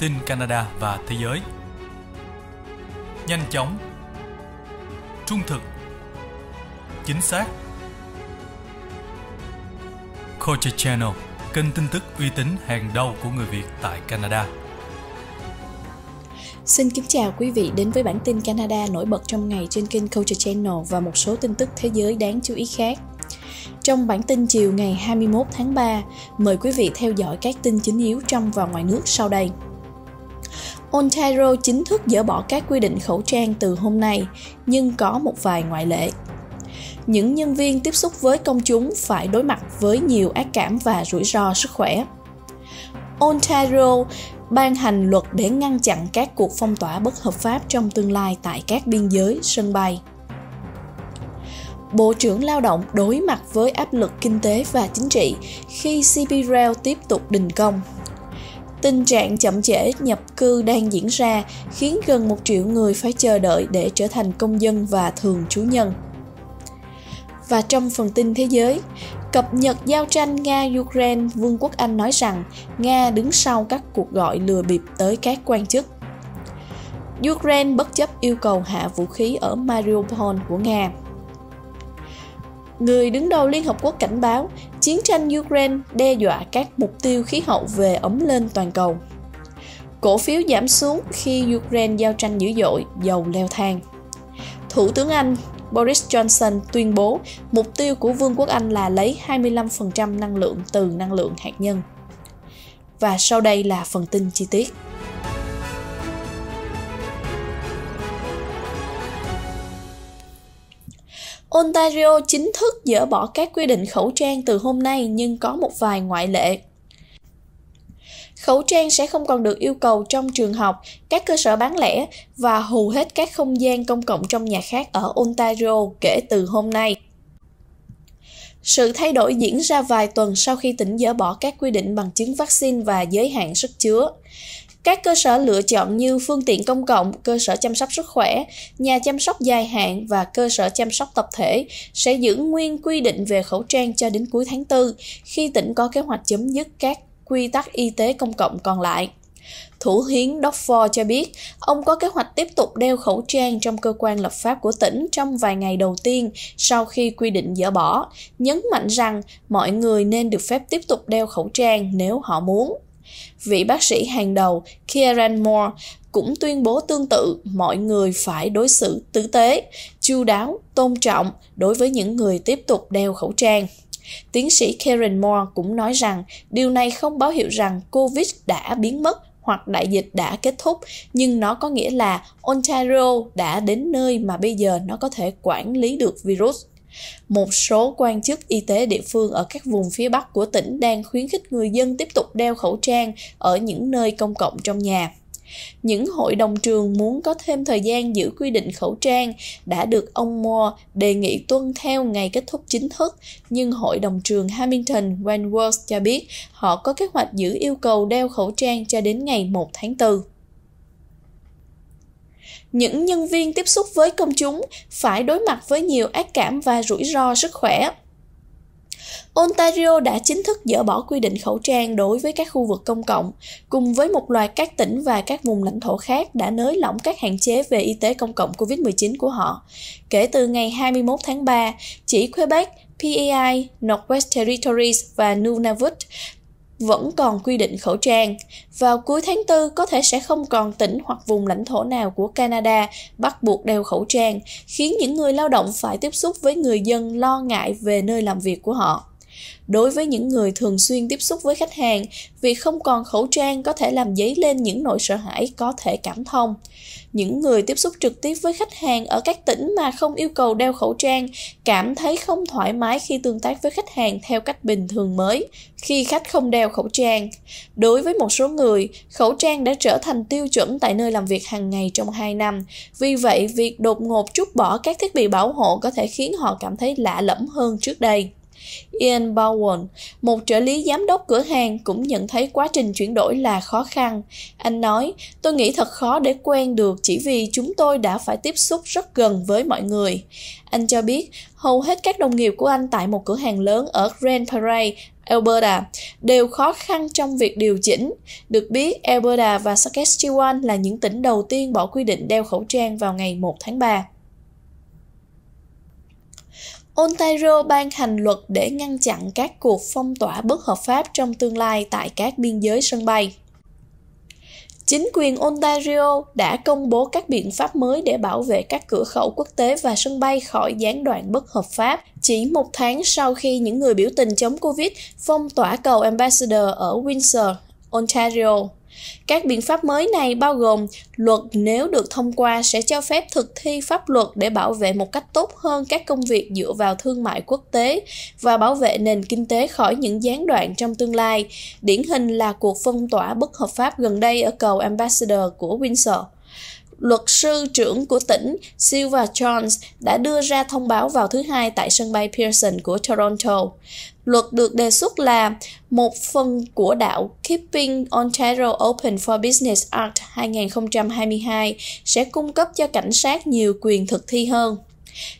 tin Canada và thế giới. Nhanh chóng, trung thực, chính xác. Culture Channel, kênh tin tức uy tín hàng đầu của người Việt tại Canada. Xin kính chào quý vị đến với bản tin Canada nổi bật trong ngày trên kênh Culture Channel và một số tin tức thế giới đáng chú ý khác. Trong bản tin chiều ngày 21 tháng 3, mời quý vị theo dõi các tin chính yếu trong và ngoài nước sau đây. Ontario chính thức dỡ bỏ các quy định khẩu trang từ hôm nay, nhưng có một vài ngoại lệ. Những nhân viên tiếp xúc với công chúng phải đối mặt với nhiều ác cảm và rủi ro sức khỏe. Ontario ban hành luật để ngăn chặn các cuộc phong tỏa bất hợp pháp trong tương lai tại các biên giới, sân bay. Bộ trưởng Lao động đối mặt với áp lực kinh tế và chính trị khi CP Rail tiếp tục đình công Tình trạng chậm trễ nhập cư đang diễn ra khiến gần một triệu người phải chờ đợi để trở thành công dân và thường trú nhân. Và trong phần tin thế giới, cập nhật giao tranh Nga-Ukraine, Vương quốc Anh nói rằng Nga đứng sau các cuộc gọi lừa bịp tới các quan chức. Ukraine bất chấp yêu cầu hạ vũ khí ở Mariupol của Nga người đứng đầu Liên Hợp Quốc cảnh báo chiến tranh Ukraine đe dọa các mục tiêu khí hậu về ấm lên toàn cầu. Cổ phiếu giảm xuống khi Ukraine giao tranh dữ dội, dầu leo thang. Thủ tướng Anh Boris Johnson tuyên bố mục tiêu của Vương quốc Anh là lấy 25% năng lượng từ năng lượng hạt nhân. Và sau đây là phần tin chi tiết. Ontario chính thức dỡ bỏ các quy định khẩu trang từ hôm nay nhưng có một vài ngoại lệ. Khẩu trang sẽ không còn được yêu cầu trong trường học, các cơ sở bán lẻ và hầu hết các không gian công cộng trong nhà khác ở Ontario kể từ hôm nay. Sự thay đổi diễn ra vài tuần sau khi tỉnh dỡ bỏ các quy định bằng chứng vaccine và giới hạn sức chứa. Các cơ sở lựa chọn như phương tiện công cộng, cơ sở chăm sóc sức khỏe, nhà chăm sóc dài hạn và cơ sở chăm sóc tập thể sẽ giữ nguyên quy định về khẩu trang cho đến cuối tháng 4 khi tỉnh có kế hoạch chấm dứt các quy tắc y tế công cộng còn lại. Thủ hiến Dockford cho biết, ông có kế hoạch tiếp tục đeo khẩu trang trong cơ quan lập pháp của tỉnh trong vài ngày đầu tiên sau khi quy định dỡ bỏ, nhấn mạnh rằng mọi người nên được phép tiếp tục đeo khẩu trang nếu họ muốn. Vị bác sĩ hàng đầu Kieran Moore cũng tuyên bố tương tự mọi người phải đối xử tử tế, chu đáo, tôn trọng đối với những người tiếp tục đeo khẩu trang. Tiến sĩ Karen Moore cũng nói rằng điều này không báo hiệu rằng COVID đã biến mất hoặc đại dịch đã kết thúc, nhưng nó có nghĩa là Ontario đã đến nơi mà bây giờ nó có thể quản lý được virus. Một số quan chức y tế địa phương ở các vùng phía Bắc của tỉnh đang khuyến khích người dân tiếp tục đeo khẩu trang ở những nơi công cộng trong nhà. Những hội đồng trường muốn có thêm thời gian giữ quy định khẩu trang đã được ông Moore đề nghị tuân theo ngày kết thúc chính thức, nhưng hội đồng trường Hamilton Wentworth cho biết họ có kế hoạch giữ yêu cầu đeo khẩu trang cho đến ngày 1 tháng 4 những nhân viên tiếp xúc với công chúng phải đối mặt với nhiều ác cảm và rủi ro sức khỏe. Ontario đã chính thức dỡ bỏ quy định khẩu trang đối với các khu vực công cộng, cùng với một loạt các tỉnh và các vùng lãnh thổ khác đã nới lỏng các hạn chế về y tế công cộng COVID-19 của họ. Kể từ ngày 21 tháng 3, chỉ Quebec, PEI, Northwest Territories và Nunavut vẫn còn quy định khẩu trang. Vào cuối tháng 4 có thể sẽ không còn tỉnh hoặc vùng lãnh thổ nào của Canada bắt buộc đeo khẩu trang, khiến những người lao động phải tiếp xúc với người dân lo ngại về nơi làm việc của họ. Đối với những người thường xuyên tiếp xúc với khách hàng, việc không còn khẩu trang có thể làm dấy lên những nỗi sợ hãi có thể cảm thông. Những người tiếp xúc trực tiếp với khách hàng ở các tỉnh mà không yêu cầu đeo khẩu trang cảm thấy không thoải mái khi tương tác với khách hàng theo cách bình thường mới khi khách không đeo khẩu trang. Đối với một số người, khẩu trang đã trở thành tiêu chuẩn tại nơi làm việc hàng ngày trong hai năm. Vì vậy, việc đột ngột trút bỏ các thiết bị bảo hộ có thể khiến họ cảm thấy lạ lẫm hơn trước đây. Ian Bowen, một trợ lý giám đốc cửa hàng cũng nhận thấy quá trình chuyển đổi là khó khăn. Anh nói, tôi nghĩ thật khó để quen được chỉ vì chúng tôi đã phải tiếp xúc rất gần với mọi người. Anh cho biết, hầu hết các đồng nghiệp của anh tại một cửa hàng lớn ở Grand Prairie, Alberta đều khó khăn trong việc điều chỉnh. Được biết, Alberta và Saskatchewan là những tỉnh đầu tiên bỏ quy định đeo khẩu trang vào ngày 1 tháng 3. Ontario ban hành luật để ngăn chặn các cuộc phong tỏa bất hợp pháp trong tương lai tại các biên giới sân bay. Chính quyền Ontario đã công bố các biện pháp mới để bảo vệ các cửa khẩu quốc tế và sân bay khỏi gián đoạn bất hợp pháp, chỉ một tháng sau khi những người biểu tình chống Covid phong tỏa cầu Ambassador ở Windsor, Ontario. Các biện pháp mới này bao gồm luật nếu được thông qua sẽ cho phép thực thi pháp luật để bảo vệ một cách tốt hơn các công việc dựa vào thương mại quốc tế và bảo vệ nền kinh tế khỏi những gián đoạn trong tương lai. Điển hình là cuộc phong tỏa bất hợp pháp gần đây ở cầu Ambassador của Windsor luật sư trưởng của tỉnh Silva Jones đã đưa ra thông báo vào thứ Hai tại sân bay Pearson của Toronto. Luật được đề xuất là một phần của đạo Keeping Ontario Open for Business Act 2022 sẽ cung cấp cho cảnh sát nhiều quyền thực thi hơn.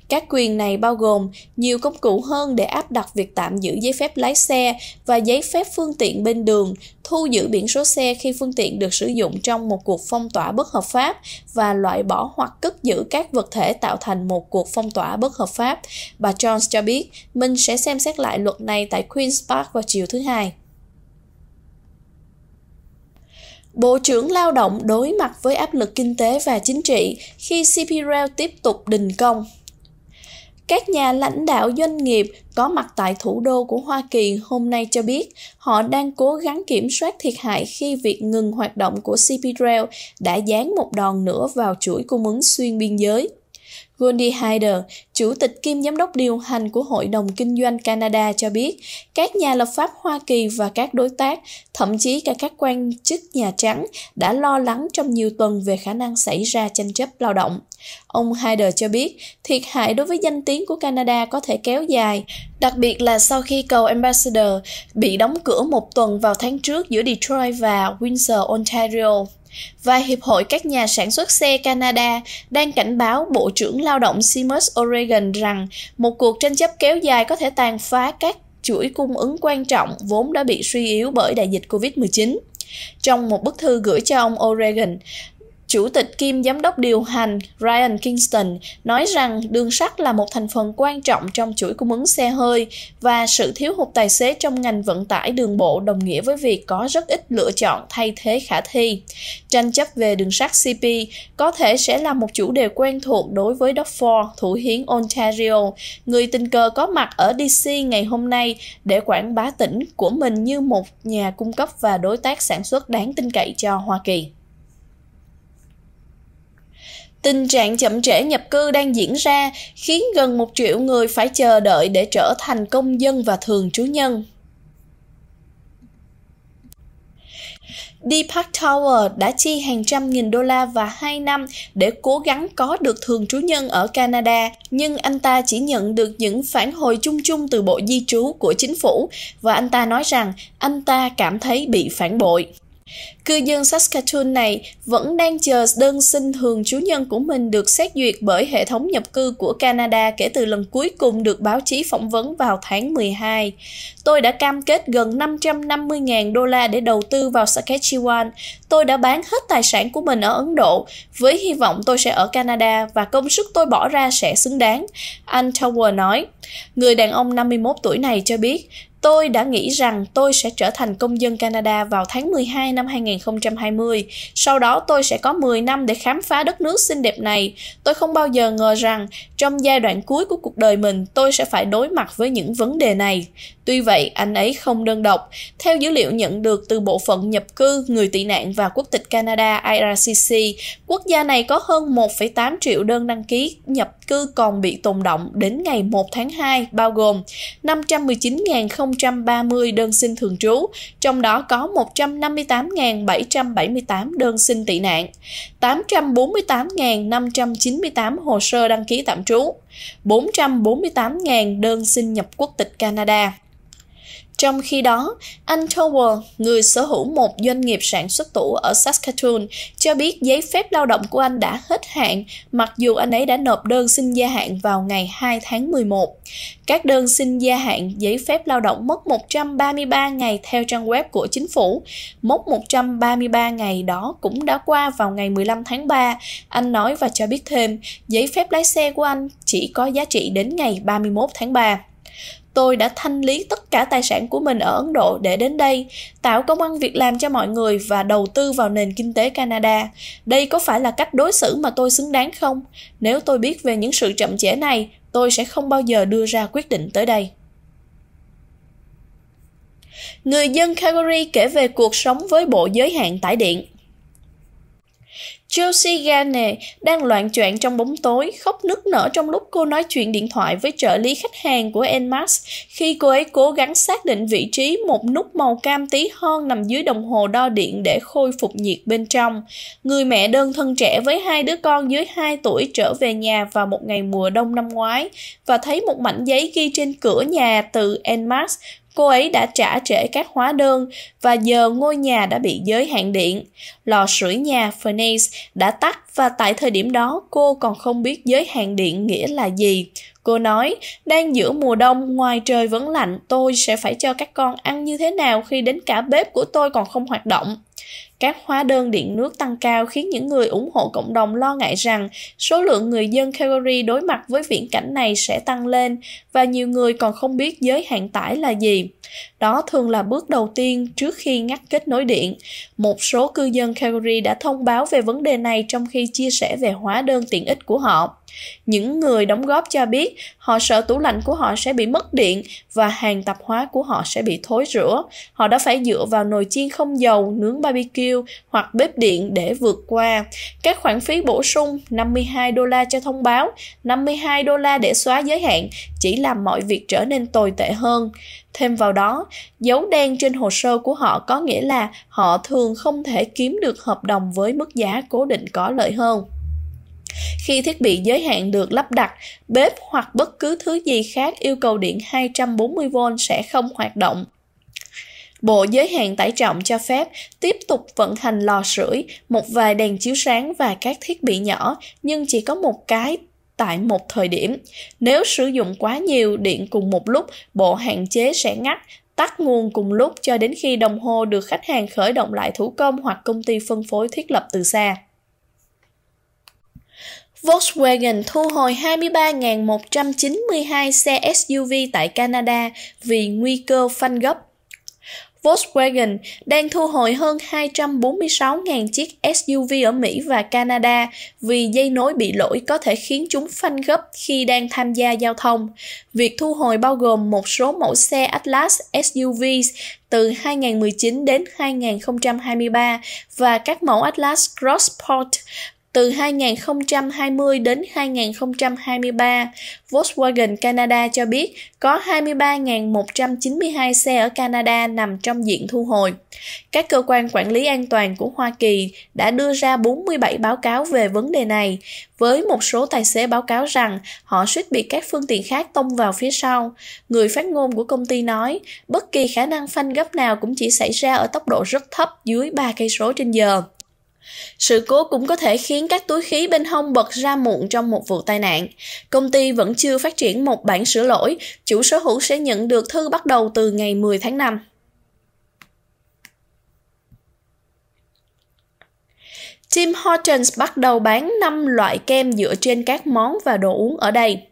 Các quyền này bao gồm nhiều công cụ hơn để áp đặt việc tạm giữ giấy phép lái xe và giấy phép phương tiện bên đường, thu giữ biển số xe khi phương tiện được sử dụng trong một cuộc phong tỏa bất hợp pháp và loại bỏ hoặc cất giữ các vật thể tạo thành một cuộc phong tỏa bất hợp pháp. Bà Jones cho biết mình sẽ xem xét lại luật này tại Queen's Park vào chiều thứ hai. Bộ trưởng Lao động đối mặt với áp lực kinh tế và chính trị khi cp rail tiếp tục đình công các nhà lãnh đạo doanh nghiệp có mặt tại thủ đô của Hoa Kỳ hôm nay cho biết họ đang cố gắng kiểm soát thiệt hại khi việc ngừng hoạt động của CP Rail đã dán một đòn nữa vào chuỗi cung ứng xuyên biên giới. Goldie Hyder, chủ tịch kiêm giám đốc điều hành của Hội đồng Kinh doanh Canada cho biết, các nhà lập pháp Hoa Kỳ và các đối tác, thậm chí cả các quan chức Nhà Trắng đã lo lắng trong nhiều tuần về khả năng xảy ra tranh chấp lao động. Ông Hyder cho biết, thiệt hại đối với danh tiếng của Canada có thể kéo dài, đặc biệt là sau khi cầu Ambassador bị đóng cửa một tuần vào tháng trước giữa Detroit và Windsor, Ontario. Và Hiệp hội các nhà sản xuất xe Canada đang cảnh báo Bộ trưởng Lao động Seamus Oregon rằng một cuộc tranh chấp kéo dài có thể tàn phá các chuỗi cung ứng quan trọng vốn đã bị suy yếu bởi đại dịch COVID-19. Trong một bức thư gửi cho ông Oregon. Chủ tịch kiêm giám đốc điều hành Ryan Kingston nói rằng đường sắt là một thành phần quan trọng trong chuỗi cung ứng xe hơi và sự thiếu hụt tài xế trong ngành vận tải đường bộ đồng nghĩa với việc có rất ít lựa chọn thay thế khả thi. Tranh chấp về đường sắt CP có thể sẽ là một chủ đề quen thuộc đối với Doug Ford, thủ hiến Ontario, người tình cờ có mặt ở DC ngày hôm nay để quảng bá tỉnh của mình như một nhà cung cấp và đối tác sản xuất đáng tin cậy cho Hoa Kỳ. Tình trạng chậm trễ nhập cư đang diễn ra khiến gần một triệu người phải chờ đợi để trở thành công dân và thường trú nhân. Deepak Tower đã chi hàng trăm nghìn đô la và 2 năm để cố gắng có được thường trú nhân ở Canada, nhưng anh ta chỉ nhận được những phản hồi chung chung từ Bộ Di trú của chính phủ và anh ta nói rằng anh ta cảm thấy bị phản bội. Cư dân Saskatoon này vẫn đang chờ đơn xin thường trú nhân của mình được xét duyệt bởi hệ thống nhập cư của Canada kể từ lần cuối cùng được báo chí phỏng vấn vào tháng 12. Tôi đã cam kết gần 550.000 đô la để đầu tư vào Saskatchewan. Tôi đã bán hết tài sản của mình ở Ấn Độ với hy vọng tôi sẽ ở Canada và công sức tôi bỏ ra sẽ xứng đáng, anh Tower nói. Người đàn ông 51 tuổi này cho biết Tôi đã nghĩ rằng tôi sẽ trở thành công dân Canada vào tháng 12 năm 2020. Sau đó tôi sẽ có 10 năm để khám phá đất nước xinh đẹp này. Tôi không bao giờ ngờ rằng trong giai đoạn cuối của cuộc đời mình tôi sẽ phải đối mặt với những vấn đề này. Tuy vậy, anh ấy không đơn độc. Theo dữ liệu nhận được từ Bộ phận Nhập cư, Người tị nạn và Quốc tịch Canada IRCC, quốc gia này có hơn 1,8 triệu đơn đăng ký nhập cư còn bị tồn động đến ngày 1 tháng 2, bao gồm 519.030 đơn xin thường trú, trong đó có 158.778 đơn xin tị nạn, 848.598 hồ sơ đăng ký tạm trú, 448.000 đơn xin nhập quốc tịch Canada. Trong khi đó, anh Towell người sở hữu một doanh nghiệp sản xuất tủ ở Saskatoon, cho biết giấy phép lao động của anh đã hết hạn, mặc dù anh ấy đã nộp đơn xin gia hạn vào ngày 2 tháng 11. Các đơn xin gia hạn giấy phép lao động mất 133 ngày theo trang web của chính phủ. Mốc 133 ngày đó cũng đã qua vào ngày 15 tháng 3. Anh nói và cho biết thêm, giấy phép lái xe của anh chỉ có giá trị đến ngày 31 tháng 3. Tôi đã thanh lý tất cả tài sản của mình ở Ấn Độ để đến đây, tạo công ăn việc làm cho mọi người và đầu tư vào nền kinh tế Canada. Đây có phải là cách đối xử mà tôi xứng đáng không? Nếu tôi biết về những sự chậm trễ này, tôi sẽ không bao giờ đưa ra quyết định tới đây. Người dân Calgary kể về cuộc sống với bộ giới hạn tải điện. Josie Gane đang loạn choạng trong bóng tối, khóc nức nở trong lúc cô nói chuyện điện thoại với trợ lý khách hàng của Enmax khi cô ấy cố gắng xác định vị trí một nút màu cam tí hon nằm dưới đồng hồ đo điện để khôi phục nhiệt bên trong. Người mẹ đơn thân trẻ với hai đứa con dưới 2 tuổi trở về nhà vào một ngày mùa đông năm ngoái và thấy một mảnh giấy ghi trên cửa nhà từ Enmax Cô ấy đã trả trễ các hóa đơn và giờ ngôi nhà đã bị giới hạn điện. Lò sưởi nhà Furnace đã tắt và tại thời điểm đó cô còn không biết giới hạn điện nghĩa là gì. Cô nói, đang giữa mùa đông, ngoài trời vẫn lạnh, tôi sẽ phải cho các con ăn như thế nào khi đến cả bếp của tôi còn không hoạt động. Các hóa đơn điện nước tăng cao khiến những người ủng hộ cộng đồng lo ngại rằng số lượng người dân Calgary đối mặt với viễn cảnh này sẽ tăng lên và nhiều người còn không biết giới hạn tải là gì. Đó thường là bước đầu tiên trước khi ngắt kết nối điện. Một số cư dân Calgary đã thông báo về vấn đề này trong khi chia sẻ về hóa đơn tiện ích của họ. Những người đóng góp cho biết họ sợ tủ lạnh của họ sẽ bị mất điện và hàng tạp hóa của họ sẽ bị thối rữa. Họ đã phải dựa vào nồi chiên không dầu, nướng barbecue tiêu hoặc bếp điện để vượt qua. Các khoản phí bổ sung 52 đô la cho thông báo, 52 đô la để xóa giới hạn chỉ làm mọi việc trở nên tồi tệ hơn. Thêm vào đó, dấu đen trên hồ sơ của họ có nghĩa là họ thường không thể kiếm được hợp đồng với mức giá cố định có lợi hơn. Khi thiết bị giới hạn được lắp đặt, bếp hoặc bất cứ thứ gì khác yêu cầu điện 240V sẽ không hoạt động. Bộ giới hạn tải trọng cho phép tiếp tục vận hành lò sưởi, một vài đèn chiếu sáng và các thiết bị nhỏ, nhưng chỉ có một cái tại một thời điểm. Nếu sử dụng quá nhiều điện cùng một lúc, bộ hạn chế sẽ ngắt, tắt nguồn cùng lúc cho đến khi đồng hồ được khách hàng khởi động lại thủ công hoặc công ty phân phối thiết lập từ xa. Volkswagen thu hồi 23.192 xe SUV tại Canada vì nguy cơ phanh gấp Volkswagen đang thu hồi hơn 246.000 chiếc SUV ở Mỹ và Canada vì dây nối bị lỗi có thể khiến chúng phanh gấp khi đang tham gia giao thông. Việc thu hồi bao gồm một số mẫu xe Atlas SUV từ 2019 đến 2023 và các mẫu Atlas Crossport từ 2020 đến 2023, Volkswagen Canada cho biết có 23.192 xe ở Canada nằm trong diện thu hồi. Các cơ quan quản lý an toàn của Hoa Kỳ đã đưa ra 47 báo cáo về vấn đề này, với một số tài xế báo cáo rằng họ suýt bị các phương tiện khác tông vào phía sau. Người phát ngôn của công ty nói, bất kỳ khả năng phanh gấp nào cũng chỉ xảy ra ở tốc độ rất thấp dưới 3 cây số trên giờ. Sự cố cũng có thể khiến các túi khí bên hông bật ra muộn trong một vụ tai nạn. Công ty vẫn chưa phát triển một bản sửa lỗi, chủ sở hữu sẽ nhận được thư bắt đầu từ ngày 10 tháng 5. Tim Hortons bắt đầu bán 5 loại kem dựa trên các món và đồ uống ở đây.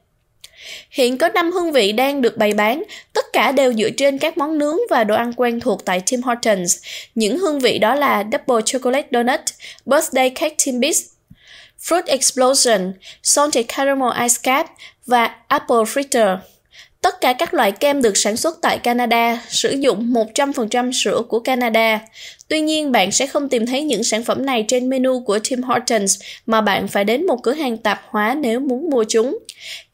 Hiện có 5 hương vị đang được bày bán, tất cả đều dựa trên các món nướng và đồ ăn quen thuộc tại Tim Hortons. Những hương vị đó là Double Chocolate Donut, Birthday Cake Timbits, Fruit Explosion, Salted Caramel Ice Cap và Apple Fritter. Tất cả các loại kem được sản xuất tại Canada sử dụng 100% sữa của Canada. Tuy nhiên, bạn sẽ không tìm thấy những sản phẩm này trên menu của Tim Hortons mà bạn phải đến một cửa hàng tạp hóa nếu muốn mua chúng.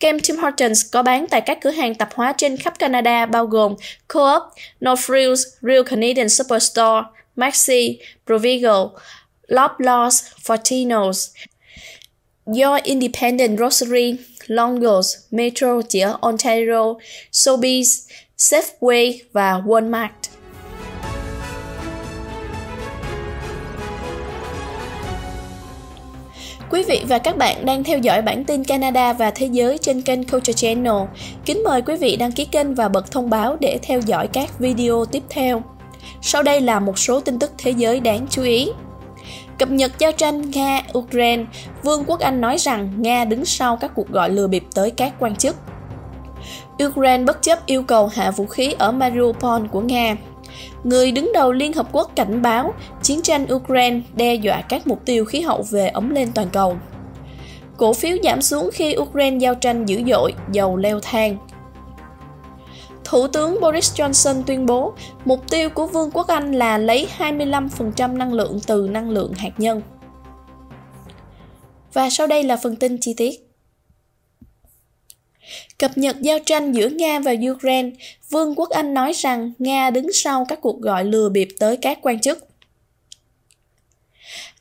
Kem Tim Hortons có bán tại các cửa hàng tạp hóa trên khắp Canada bao gồm Co-op, No Frills, Real Canadian Superstore, Maxi, Provigo, Loblaws, Fortinos do Independent Rosary, Longos, Metro chỉ Ontario, Sobeys, Safeway và Walmart. Quý vị và các bạn đang theo dõi bản tin Canada và Thế giới trên kênh Culture Channel. Kính mời quý vị đăng ký kênh và bật thông báo để theo dõi các video tiếp theo. Sau đây là một số tin tức thế giới đáng chú ý. Cập nhật giao tranh Nga-Ukraine, Vương quốc Anh nói rằng Nga đứng sau các cuộc gọi lừa bịp tới các quan chức. Ukraine bất chấp yêu cầu hạ vũ khí ở Mariupol của Nga. Người đứng đầu Liên Hợp Quốc cảnh báo chiến tranh Ukraine đe dọa các mục tiêu khí hậu về ấm lên toàn cầu. Cổ phiếu giảm xuống khi Ukraine giao tranh dữ dội, dầu leo thang. Thủ tướng Boris Johnson tuyên bố mục tiêu của Vương quốc Anh là lấy 25% năng lượng từ năng lượng hạt nhân. Và sau đây là phần tin chi tiết. Cập nhật giao tranh giữa Nga và Ukraine, Vương quốc Anh nói rằng Nga đứng sau các cuộc gọi lừa bịp tới các quan chức.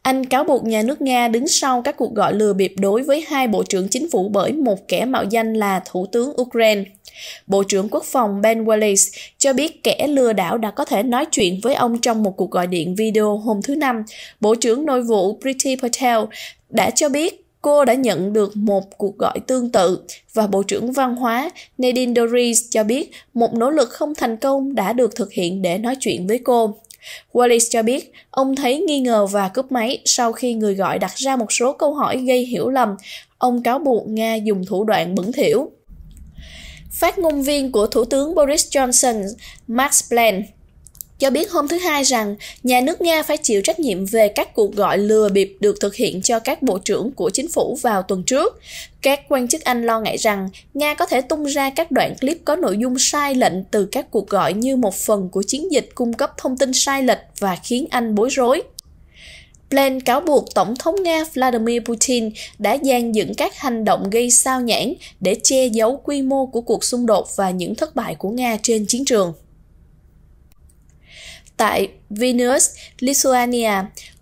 Anh cáo buộc nhà nước Nga đứng sau các cuộc gọi lừa bịp đối với hai bộ trưởng chính phủ bởi một kẻ mạo danh là Thủ tướng Ukraine. Bộ trưởng Quốc phòng Ben Wallace cho biết kẻ lừa đảo đã có thể nói chuyện với ông trong một cuộc gọi điện video hôm thứ Năm. Bộ trưởng Nội vụ Priti Patel đã cho biết cô đã nhận được một cuộc gọi tương tự và Bộ trưởng Văn hóa Nadine Dorries cho biết một nỗ lực không thành công đã được thực hiện để nói chuyện với cô. Wallace cho biết, ông thấy nghi ngờ và cúp máy sau khi người gọi đặt ra một số câu hỏi gây hiểu lầm. Ông cáo buộc Nga dùng thủ đoạn bẩn thỉu. Phát ngôn viên của Thủ tướng Boris Johnson, Max Blank, cho biết hôm thứ Hai rằng nhà nước Nga phải chịu trách nhiệm về các cuộc gọi lừa bịp được thực hiện cho các bộ trưởng của chính phủ vào tuần trước. Các quan chức Anh lo ngại rằng Nga có thể tung ra các đoạn clip có nội dung sai lệnh từ các cuộc gọi như một phần của chiến dịch cung cấp thông tin sai lệch và khiến Anh bối rối. Blaine cáo buộc Tổng thống Nga Vladimir Putin đã dàn dựng các hành động gây sao nhãn để che giấu quy mô của cuộc xung đột và những thất bại của Nga trên chiến trường tại Vilnius, Lithuania,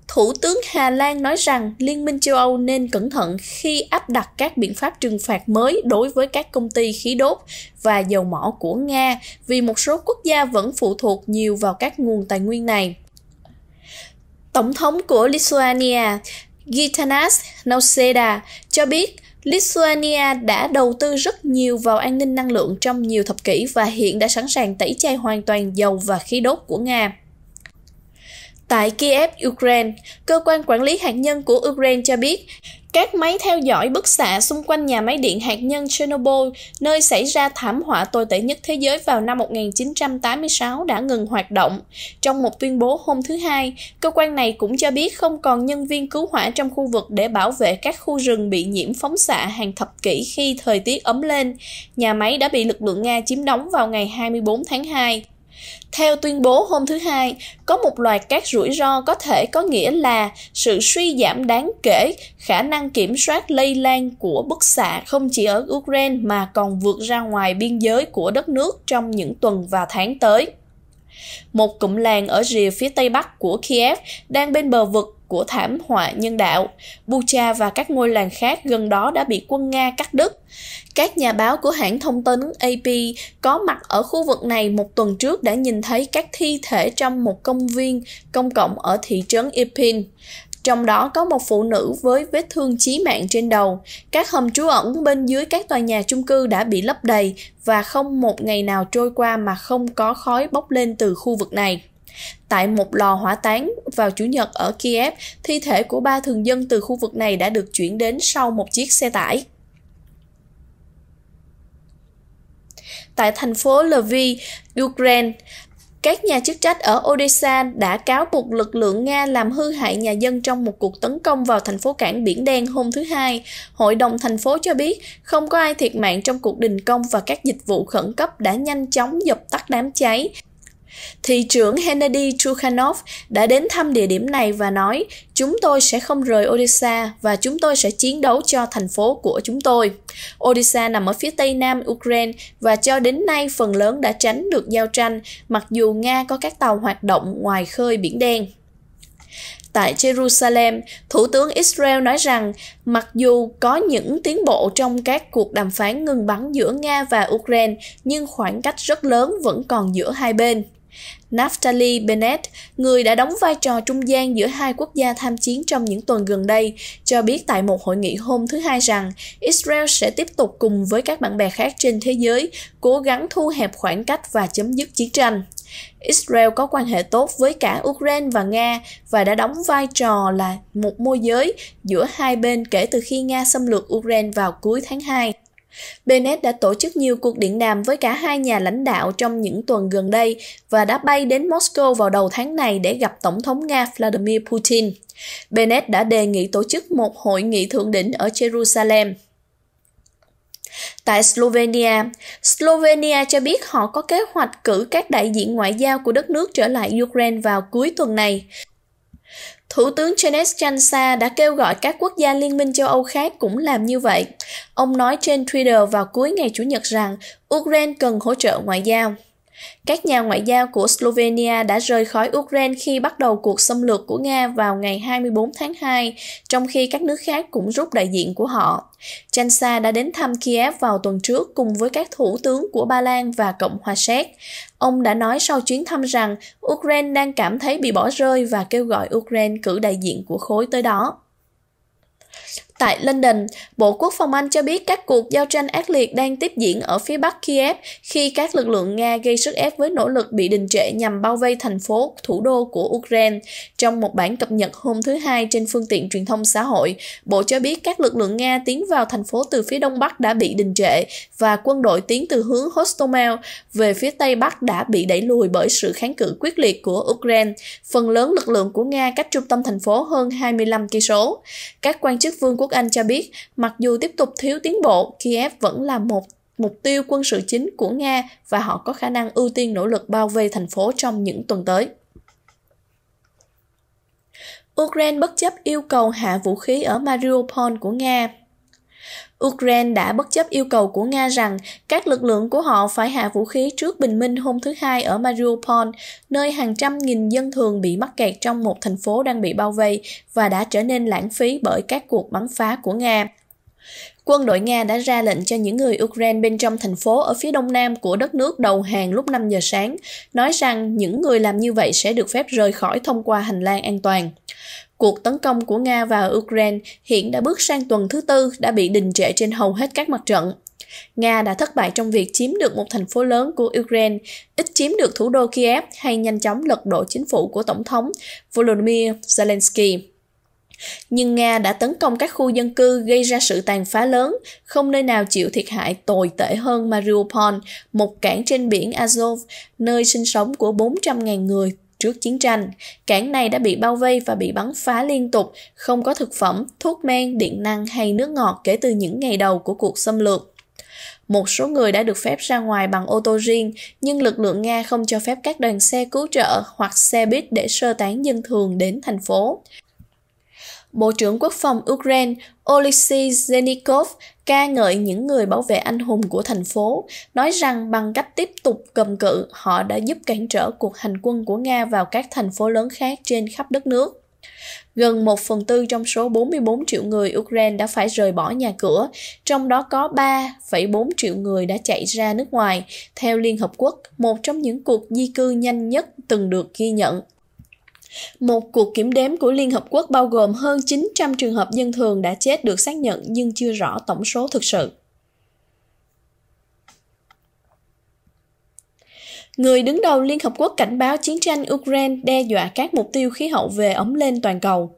Thủ tướng Hà Lan nói rằng Liên minh châu Âu nên cẩn thận khi áp đặt các biện pháp trừng phạt mới đối với các công ty khí đốt và dầu mỏ của Nga vì một số quốc gia vẫn phụ thuộc nhiều vào các nguồn tài nguyên này. Tổng thống của Lithuania Gitanas Nauseda cho biết Lithuania đã đầu tư rất nhiều vào an ninh năng lượng trong nhiều thập kỷ và hiện đã sẵn sàng tẩy chay hoàn toàn dầu và khí đốt của Nga. Tại Kiev, Ukraine, cơ quan quản lý hạt nhân của Ukraine cho biết các máy theo dõi bức xạ xung quanh nhà máy điện hạt nhân Chernobyl, nơi xảy ra thảm họa tồi tệ nhất thế giới vào năm 1986 đã ngừng hoạt động. Trong một tuyên bố hôm thứ Hai, cơ quan này cũng cho biết không còn nhân viên cứu hỏa trong khu vực để bảo vệ các khu rừng bị nhiễm phóng xạ hàng thập kỷ khi thời tiết ấm lên. Nhà máy đã bị lực lượng Nga chiếm đóng vào ngày 24 tháng 2. Theo tuyên bố hôm thứ Hai, có một loạt các rủi ro có thể có nghĩa là sự suy giảm đáng kể khả năng kiểm soát lây lan của bức xạ không chỉ ở Ukraine mà còn vượt ra ngoài biên giới của đất nước trong những tuần và tháng tới. Một cụm làng ở rìa phía tây bắc của Kiev đang bên bờ vực của thảm họa nhân đạo. Bucha và các ngôi làng khác gần đó đã bị quân Nga cắt đứt. Các nhà báo của hãng thông tấn AP có mặt ở khu vực này một tuần trước đã nhìn thấy các thi thể trong một công viên công cộng ở thị trấn Irpin trong đó có một phụ nữ với vết thương chí mạng trên đầu. Các hầm trú ẩn bên dưới các tòa nhà chung cư đã bị lấp đầy và không một ngày nào trôi qua mà không có khói bốc lên từ khu vực này. Tại một lò hỏa táng vào Chủ nhật ở Kiev, thi thể của ba thường dân từ khu vực này đã được chuyển đến sau một chiếc xe tải. Tại thành phố Lviv, Ukraine, các nhà chức trách ở Odessa đã cáo buộc lực lượng Nga làm hư hại nhà dân trong một cuộc tấn công vào thành phố cảng Biển Đen hôm thứ Hai. Hội đồng thành phố cho biết không có ai thiệt mạng trong cuộc đình công và các dịch vụ khẩn cấp đã nhanh chóng dập tắt đám cháy. Thị trưởng Hennedy Trukhanov đã đến thăm địa điểm này và nói, chúng tôi sẽ không rời Odessa và chúng tôi sẽ chiến đấu cho thành phố của chúng tôi. Odessa nằm ở phía tây nam Ukraine và cho đến nay phần lớn đã tránh được giao tranh, mặc dù Nga có các tàu hoạt động ngoài khơi Biển Đen. Tại Jerusalem, Thủ tướng Israel nói rằng mặc dù có những tiến bộ trong các cuộc đàm phán ngừng bắn giữa Nga và Ukraine, nhưng khoảng cách rất lớn vẫn còn giữa hai bên. Naftali Bennett, người đã đóng vai trò trung gian giữa hai quốc gia tham chiến trong những tuần gần đây, cho biết tại một hội nghị hôm thứ Hai rằng Israel sẽ tiếp tục cùng với các bạn bè khác trên thế giới cố gắng thu hẹp khoảng cách và chấm dứt chiến tranh. Israel có quan hệ tốt với cả Ukraine và Nga và đã đóng vai trò là một môi giới giữa hai bên kể từ khi Nga xâm lược Ukraine vào cuối tháng 2. Bennett đã tổ chức nhiều cuộc điện đàm với cả hai nhà lãnh đạo trong những tuần gần đây và đã bay đến Moscow vào đầu tháng này để gặp Tổng thống Nga Vladimir Putin. Bennett đã đề nghị tổ chức một hội nghị thượng đỉnh ở Jerusalem. Tại Slovenia, Slovenia cho biết họ có kế hoạch cử các đại diện ngoại giao của đất nước trở lại Ukraine vào cuối tuần này. Thủ tướng Janet Jansa đã kêu gọi các quốc gia liên minh châu Âu khác cũng làm như vậy. Ông nói trên Twitter vào cuối ngày Chủ nhật rằng Ukraine cần hỗ trợ ngoại giao. Các nhà ngoại giao của Slovenia đã rời khỏi Ukraine khi bắt đầu cuộc xâm lược của Nga vào ngày 24 tháng 2, trong khi các nước khác cũng rút đại diện của họ. Chansa đã đến thăm Kiev vào tuần trước cùng với các thủ tướng của Ba Lan và Cộng hòa Séc. Ông đã nói sau chuyến thăm rằng Ukraine đang cảm thấy bị bỏ rơi và kêu gọi Ukraine cử đại diện của khối tới đó. Tại London, Bộ Quốc phòng Anh cho biết các cuộc giao tranh ác liệt đang tiếp diễn ở phía bắc Kiev khi các lực lượng Nga gây sức ép với nỗ lực bị đình trệ nhằm bao vây thành phố thủ đô của Ukraine. Trong một bản cập nhật hôm thứ Hai trên phương tiện truyền thông xã hội, Bộ cho biết các lực lượng Nga tiến vào thành phố từ phía đông bắc đã bị đình trệ và quân đội tiến từ hướng Hostomel về phía tây bắc đã bị đẩy lùi bởi sự kháng cự quyết liệt của Ukraine. Phần lớn lực lượng của Nga cách trung tâm thành phố hơn 25 km. Các quan chức vương quốc Quốc Anh cho biết, mặc dù tiếp tục thiếu tiến bộ, Kiev vẫn là một mục tiêu quân sự chính của Nga và họ có khả năng ưu tiên nỗ lực bao vây thành phố trong những tuần tới. Ukraine bất chấp yêu cầu hạ vũ khí ở Mariupol của Nga Ukraine đã bất chấp yêu cầu của Nga rằng các lực lượng của họ phải hạ vũ khí trước bình minh hôm thứ Hai ở Mariupol, nơi hàng trăm nghìn dân thường bị mắc kẹt trong một thành phố đang bị bao vây và đã trở nên lãng phí bởi các cuộc bắn phá của Nga. Quân đội Nga đã ra lệnh cho những người Ukraine bên trong thành phố ở phía đông nam của đất nước đầu hàng lúc 5 giờ sáng, nói rằng những người làm như vậy sẽ được phép rời khỏi thông qua hành lang an toàn. Cuộc tấn công của Nga vào Ukraine hiện đã bước sang tuần thứ tư đã bị đình trệ trên hầu hết các mặt trận. Nga đã thất bại trong việc chiếm được một thành phố lớn của Ukraine, ít chiếm được thủ đô Kiev hay nhanh chóng lật đổ chính phủ của Tổng thống Volodymyr Zelensky. Nhưng Nga đã tấn công các khu dân cư gây ra sự tàn phá lớn, không nơi nào chịu thiệt hại tồi tệ hơn Mariupol, một cảng trên biển Azov, nơi sinh sống của 400.000 người Trước chiến tranh, cảng này đã bị bao vây và bị bắn phá liên tục, không có thực phẩm, thuốc men, điện năng hay nước ngọt kể từ những ngày đầu của cuộc xâm lược. Một số người đã được phép ra ngoài bằng ô tô riêng, nhưng lực lượng Nga không cho phép các đoàn xe cứu trợ hoặc xe buýt để sơ tán dân thường đến thành phố. Bộ trưởng Quốc phòng Ukraine Oleksiy Zhenikov ca ngợi những người bảo vệ anh hùng của thành phố, nói rằng bằng cách tiếp tục cầm cự, họ đã giúp cản trở cuộc hành quân của Nga vào các thành phố lớn khác trên khắp đất nước. Gần một phần tư trong số 44 triệu người Ukraine đã phải rời bỏ nhà cửa, trong đó có 3,4 triệu người đã chạy ra nước ngoài, theo Liên Hợp Quốc, một trong những cuộc di cư nhanh nhất từng được ghi nhận. Một cuộc kiểm đếm của Liên Hợp Quốc bao gồm hơn 900 trường hợp dân thường đã chết được xác nhận nhưng chưa rõ tổng số thực sự. Người đứng đầu Liên Hợp Quốc cảnh báo chiến tranh Ukraine đe dọa các mục tiêu khí hậu về ấm lên toàn cầu.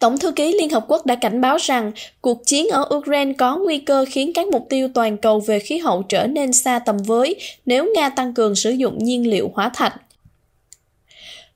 Tổng thư ký Liên Hợp Quốc đã cảnh báo rằng cuộc chiến ở Ukraine có nguy cơ khiến các mục tiêu toàn cầu về khí hậu trở nên xa tầm với nếu Nga tăng cường sử dụng nhiên liệu hóa thạch.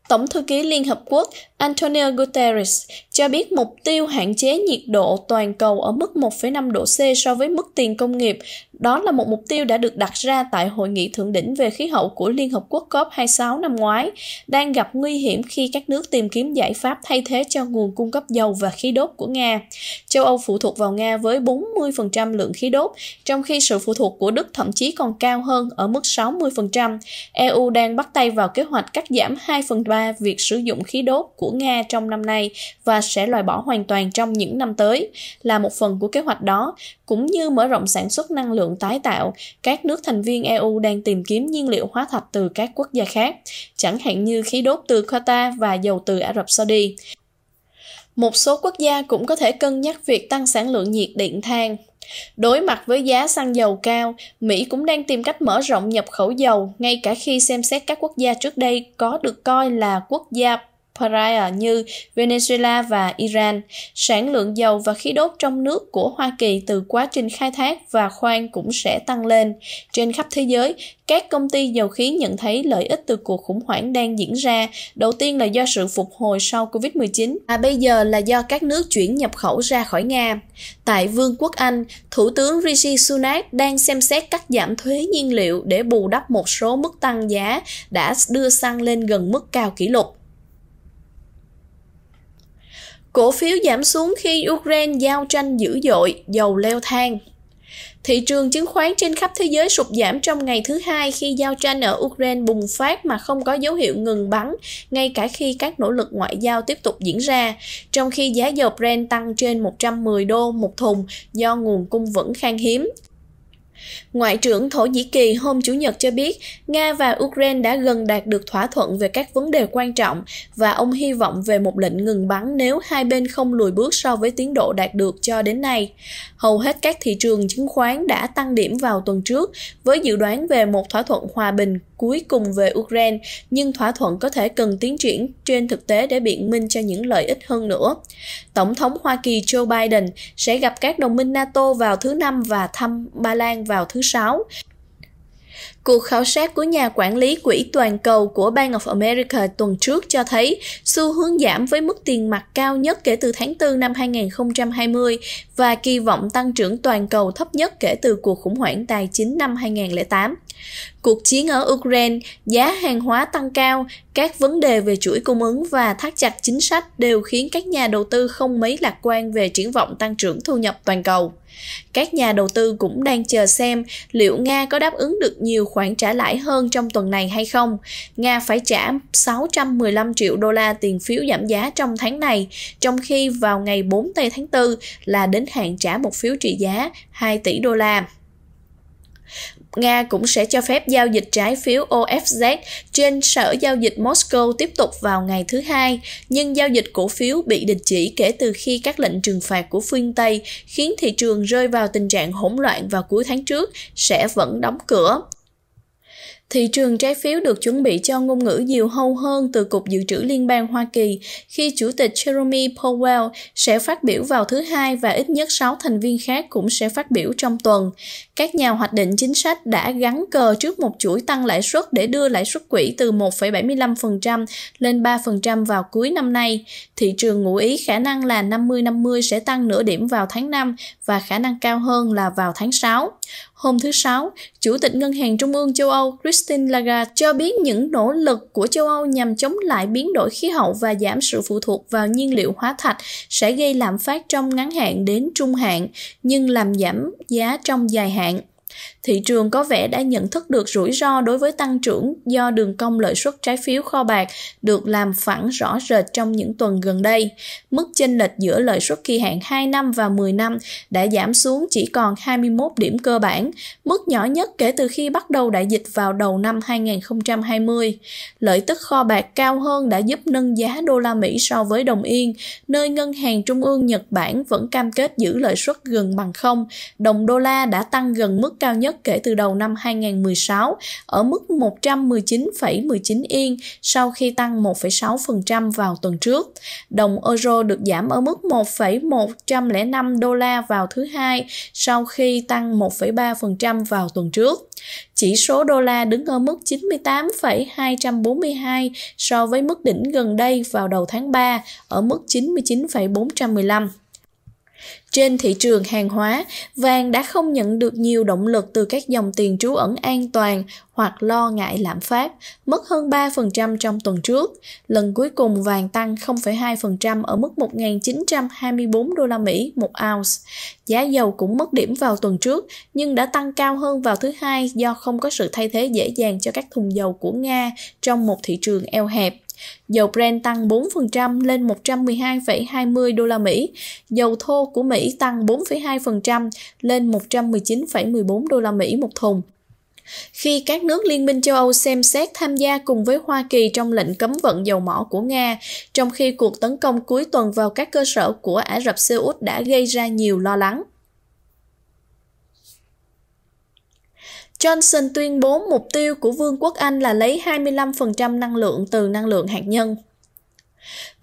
Tổng thư ký Liên Hợp Quốc Antonio Guterres cho biết mục tiêu hạn chế nhiệt độ toàn cầu ở mức 1,5 độ C so với mức tiền công nghiệp đó là một mục tiêu đã được đặt ra tại Hội nghị Thượng đỉnh về khí hậu của Liên Hợp Quốc COP26 năm ngoái, đang gặp nguy hiểm khi các nước tìm kiếm giải pháp thay thế cho nguồn cung cấp dầu và khí đốt của Nga. Châu Âu phụ thuộc vào Nga với 40% lượng khí đốt, trong khi sự phụ thuộc của Đức thậm chí còn cao hơn ở mức 60%. EU đang bắt tay vào kế hoạch cắt giảm 2 phần 3 việc sử dụng khí đốt của Nga trong năm nay và sẽ loại bỏ hoàn toàn trong những năm tới, là một phần của kế hoạch đó, cũng như mở rộng sản xuất năng lượng lượng tái tạo, các nước thành viên EU đang tìm kiếm nhiên liệu hóa thạch từ các quốc gia khác, chẳng hạn như khí đốt từ Qatar và dầu từ Ả Rập Saudi. Một số quốc gia cũng có thể cân nhắc việc tăng sản lượng nhiệt điện than. Đối mặt với giá xăng dầu cao, Mỹ cũng đang tìm cách mở rộng nhập khẩu dầu, ngay cả khi xem xét các quốc gia trước đây có được coi là quốc gia Pariah như Venezuela và Iran. Sản lượng dầu và khí đốt trong nước của Hoa Kỳ từ quá trình khai thác và khoan cũng sẽ tăng lên. Trên khắp thế giới, các công ty dầu khí nhận thấy lợi ích từ cuộc khủng hoảng đang diễn ra, đầu tiên là do sự phục hồi sau Covid-19, và bây giờ là do các nước chuyển nhập khẩu ra khỏi Nga. Tại Vương quốc Anh, Thủ tướng Rishi Sunak đang xem xét cắt giảm thuế nhiên liệu để bù đắp một số mức tăng giá đã đưa xăng lên gần mức cao kỷ lục. Cổ phiếu giảm xuống khi Ukraine giao tranh dữ dội, dầu leo thang. Thị trường chứng khoán trên khắp thế giới sụt giảm trong ngày thứ hai khi giao tranh ở Ukraine bùng phát mà không có dấu hiệu ngừng bắn, ngay cả khi các nỗ lực ngoại giao tiếp tục diễn ra, trong khi giá dầu Brent tăng trên 110 đô một thùng do nguồn cung vẫn khan hiếm. Ngoại trưởng Thổ Nhĩ Kỳ hôm Chủ nhật cho biết Nga và Ukraine đã gần đạt được thỏa thuận về các vấn đề quan trọng và ông hy vọng về một lệnh ngừng bắn nếu hai bên không lùi bước so với tiến độ đạt được cho đến nay. Hầu hết các thị trường chứng khoán đã tăng điểm vào tuần trước với dự đoán về một thỏa thuận hòa bình cuối cùng về Ukraine, nhưng thỏa thuận có thể cần tiến triển trên thực tế để biện minh cho những lợi ích hơn nữa. Tổng thống Hoa Kỳ Joe Biden sẽ gặp các đồng minh NATO vào thứ Năm và thăm Ba Lan và vào thứ Sáu. Cuộc khảo sát của nhà quản lý quỹ toàn cầu của Bank of America tuần trước cho thấy xu hướng giảm với mức tiền mặt cao nhất kể từ tháng 4 năm 2020 và kỳ vọng tăng trưởng toàn cầu thấp nhất kể từ cuộc khủng hoảng tài chính năm 2008 cuộc chiến ở Ukraine, giá hàng hóa tăng cao, các vấn đề về chuỗi cung ứng và thắt chặt chính sách đều khiến các nhà đầu tư không mấy lạc quan về triển vọng tăng trưởng thu nhập toàn cầu. Các nhà đầu tư cũng đang chờ xem liệu Nga có đáp ứng được nhiều khoản trả lãi hơn trong tuần này hay không. Nga phải trả 615 triệu đô la tiền phiếu giảm giá trong tháng này, trong khi vào ngày 4 tây tháng 4 là đến hạn trả một phiếu trị giá 2 tỷ đô la. Nga cũng sẽ cho phép giao dịch trái phiếu OFZ trên sở giao dịch Moscow tiếp tục vào ngày thứ hai, nhưng giao dịch cổ phiếu bị đình chỉ kể từ khi các lệnh trừng phạt của phương Tây khiến thị trường rơi vào tình trạng hỗn loạn vào cuối tháng trước sẽ vẫn đóng cửa. Thị trường trái phiếu được chuẩn bị cho ngôn ngữ nhiều hâu hơn từ Cục Dự trữ Liên bang Hoa Kỳ khi Chủ tịch Jeremy Powell sẽ phát biểu vào thứ Hai và ít nhất 6 thành viên khác cũng sẽ phát biểu trong tuần. Các nhà hoạch định chính sách đã gắn cờ trước một chuỗi tăng lãi suất để đưa lãi suất quỹ từ 1,75% lên 3% vào cuối năm nay. Thị trường ngụ ý khả năng là 50-50 sẽ tăng nửa điểm vào tháng 5 và khả năng cao hơn là vào tháng 6 hôm thứ Sáu, Chủ tịch Ngân hàng Trung ương châu Âu Christine Lagarde cho biết những nỗ lực của châu Âu nhằm chống lại biến đổi khí hậu và giảm sự phụ thuộc vào nhiên liệu hóa thạch sẽ gây lạm phát trong ngắn hạn đến trung hạn, nhưng làm giảm giá trong dài hạn thị trường có vẻ đã nhận thức được rủi ro đối với tăng trưởng do đường cong lợi suất trái phiếu kho bạc được làm phẳng rõ rệt trong những tuần gần đây. Mức chênh lệch giữa lợi suất kỳ hạn 2 năm và 10 năm đã giảm xuống chỉ còn 21 điểm cơ bản, mức nhỏ nhất kể từ khi bắt đầu đại dịch vào đầu năm 2020. Lợi tức kho bạc cao hơn đã giúp nâng giá đô la Mỹ so với đồng yên, nơi ngân hàng trung ương Nhật Bản vẫn cam kết giữ lợi suất gần bằng không. Đồng đô la đã tăng gần mức cao nhất kể từ đầu năm 2016 ở mức 119,19 yên sau khi tăng 1,6% vào tuần trước. Đồng euro được giảm ở mức 1,105 đô la vào thứ hai sau khi tăng 1,3% vào tuần trước. Chỉ số đô la đứng ở mức 98,242 so với mức đỉnh gần đây vào đầu tháng 3 ở mức 99,415. Trên thị trường hàng hóa, vàng đã không nhận được nhiều động lực từ các dòng tiền trú ẩn an toàn hoặc lo ngại lạm phát, mất hơn 3% trong tuần trước. Lần cuối cùng vàng tăng 0,2% ở mức 1.924 đô la Mỹ một ounce. Giá dầu cũng mất điểm vào tuần trước nhưng đã tăng cao hơn vào thứ hai do không có sự thay thế dễ dàng cho các thùng dầu của Nga trong một thị trường eo hẹp. Dầu Brent tăng 4% lên 112,20 đô la Mỹ. Dầu thô của Mỹ tăng 4,2% lên 119,14 đô la Mỹ một thùng. Khi các nước Liên minh châu Âu xem xét tham gia cùng với Hoa Kỳ trong lệnh cấm vận dầu mỏ của Nga, trong khi cuộc tấn công cuối tuần vào các cơ sở của Ả Rập Xê Út đã gây ra nhiều lo lắng. Johnson tuyên bố mục tiêu của Vương quốc Anh là lấy 25% năng lượng từ năng lượng hạt nhân.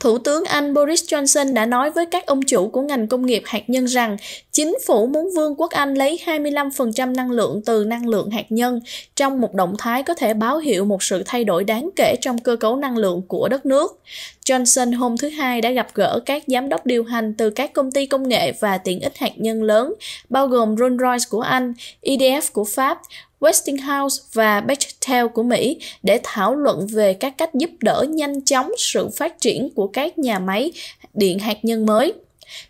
Thủ tướng Anh Boris Johnson đã nói với các ông chủ của ngành công nghiệp hạt nhân rằng chính phủ muốn Vương quốc Anh lấy 25% năng lượng từ năng lượng hạt nhân trong một động thái có thể báo hiệu một sự thay đổi đáng kể trong cơ cấu năng lượng của đất nước. Johnson hôm thứ Hai đã gặp gỡ các giám đốc điều hành từ các công ty công nghệ và tiện ích hạt nhân lớn, bao gồm Rolls-Royce của Anh, EDF của Pháp, Westinghouse và Bechtel của Mỹ để thảo luận về các cách giúp đỡ nhanh chóng sự phát triển của các nhà máy điện hạt nhân mới.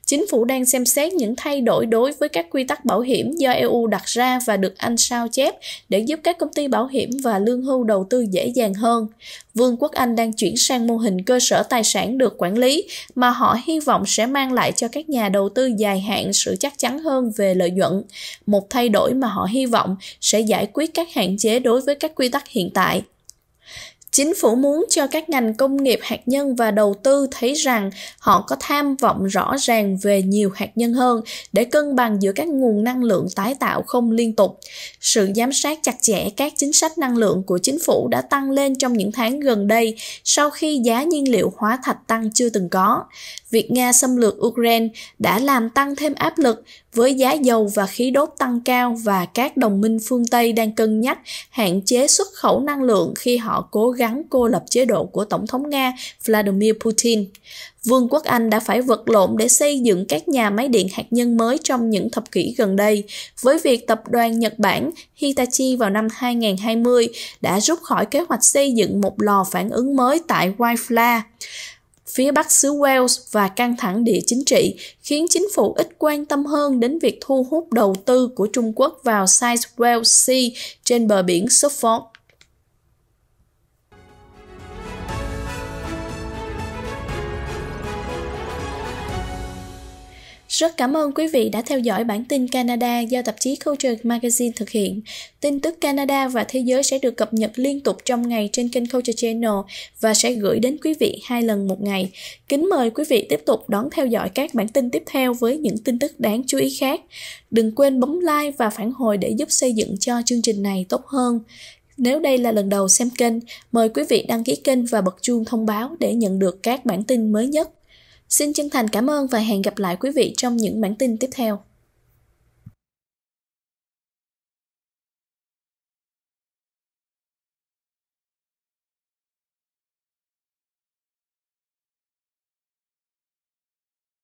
Chính phủ đang xem xét những thay đổi đối với các quy tắc bảo hiểm do EU đặt ra và được Anh sao chép để giúp các công ty bảo hiểm và lương hưu đầu tư dễ dàng hơn. Vương quốc Anh đang chuyển sang mô hình cơ sở tài sản được quản lý mà họ hy vọng sẽ mang lại cho các nhà đầu tư dài hạn sự chắc chắn hơn về lợi nhuận, một thay đổi mà họ hy vọng sẽ giải quyết các hạn chế đối với các quy tắc hiện tại. Chính phủ muốn cho các ngành công nghiệp hạt nhân và đầu tư thấy rằng họ có tham vọng rõ ràng về nhiều hạt nhân hơn để cân bằng giữa các nguồn năng lượng tái tạo không liên tục. Sự giám sát chặt chẽ các chính sách năng lượng của chính phủ đã tăng lên trong những tháng gần đây sau khi giá nhiên liệu hóa thạch tăng chưa từng có. Việc Nga xâm lược Ukraine đã làm tăng thêm áp lực với giá dầu và khí đốt tăng cao và các đồng minh phương Tây đang cân nhắc hạn chế xuất khẩu năng lượng khi họ cố gắng cô lập chế độ của Tổng thống Nga Vladimir Putin. Vương quốc Anh đã phải vật lộn để xây dựng các nhà máy điện hạt nhân mới trong những thập kỷ gần đây, với việc tập đoàn Nhật Bản Hitachi vào năm 2020 đã rút khỏi kế hoạch xây dựng một lò phản ứng mới tại Wildflower phía Bắc xứ Wales và căng thẳng địa chính trị khiến chính phủ ít quan tâm hơn đến việc thu hút đầu tư của Trung Quốc vào South Wales Sea trên bờ biển Suffolk. Rất cảm ơn quý vị đã theo dõi bản tin Canada do tạp chí Culture Magazine thực hiện. Tin tức Canada và thế giới sẽ được cập nhật liên tục trong ngày trên kênh Culture Channel và sẽ gửi đến quý vị hai lần một ngày. Kính mời quý vị tiếp tục đón theo dõi các bản tin tiếp theo với những tin tức đáng chú ý khác. Đừng quên bấm like và phản hồi để giúp xây dựng cho chương trình này tốt hơn. Nếu đây là lần đầu xem kênh, mời quý vị đăng ký kênh và bật chuông thông báo để nhận được các bản tin mới nhất. Xin chân thành cảm ơn và hẹn gặp lại quý vị trong những bản tin tiếp theo.